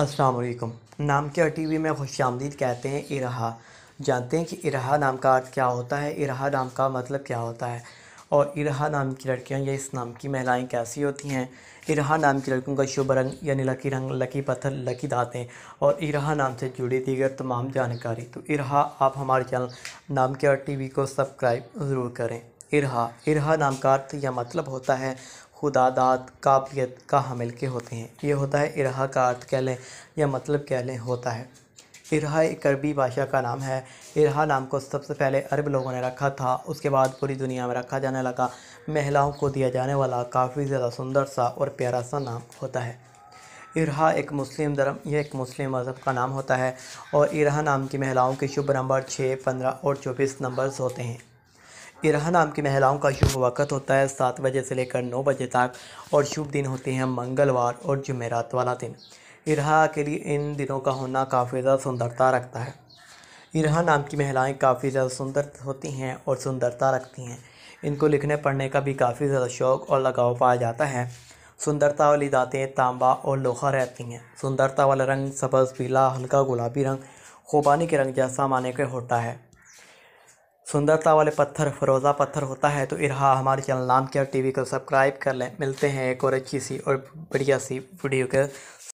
असलकम नाम के टी वी में खुश आमदीद कहते हैं इरहा जानते हैं कि इरहा नाम का अर्थ क्या होता है इरहा नाम का मतलब क्या होता है और इरहा नाम की लड़कियां या इस नाम की महिलाएं कैसी होती हैं इरहा नाम की लड़कियों का शुभ रंग यानी लकी रंग लकी पत्थर लकी दाँतें और इरहा नाम से जुड़ी दीगर तमाम जानकारी तो इरहा आप हमारे चैनल नाम के टी वी को सब्सक्राइब ज़रूर करें इरहा इरहा नाम का अर्थ या मतलब होता है खुदादात काबिलियत का हमल के होते हैं ये होता है इरा का अर्थ कह लें या मतलब कह लें होता है इरा एक अरबी भाषा का नाम है इरा नाम को सबसे पहले अरब लोगों ने रखा था उसके बाद पूरी दुनिया में रखा जाने लगा महिलाओं को दिया जाने वाला काफ़ी ज़्यादा सुंदर सा और प्यारा सा नाम होता है इरा एक मुस्लिम धर्म यह एक मुस्लिम मज़हब का नाम होता है और इरा नाम की महिलाओं के शुभ नंबर छः पंद्रह और चौबीस नंबर्स होते हैं इरहा नाम की महिलाओं का शुभ वक़्त होता है सात बजे से लेकर नौ बजे तक और शुभ दिन होते हैं मंगलवार और जुमेरात वाला दिन इरहा के लिए इन दिनों का होना काफ़ी ज़्यादा सुंदरता रखता है इरहा नाम की महिलाएं काफ़ी ज़्यादा सुंदर होती हैं और सुंदरता रखती हैं इनको लिखने पढ़ने का भी काफ़ी ज़्यादा शौक़ और लगाव पाया जाता है सुंदरता वाली दातें तांबा और लोहा रहती हैं सुंदरता वाला रंग सबज़ पीला हल्का गुलाबी रंग खूबानी के रंग जैसा माने के होता है सुंदरता वाले पत्थर फरोज़ा पत्थर होता है तो इरहा हमारे चैनल नाम और टीवी को सब्सक्राइब कर लें मिलते हैं एक और अच्छी सी और बढ़िया सी वीडियो के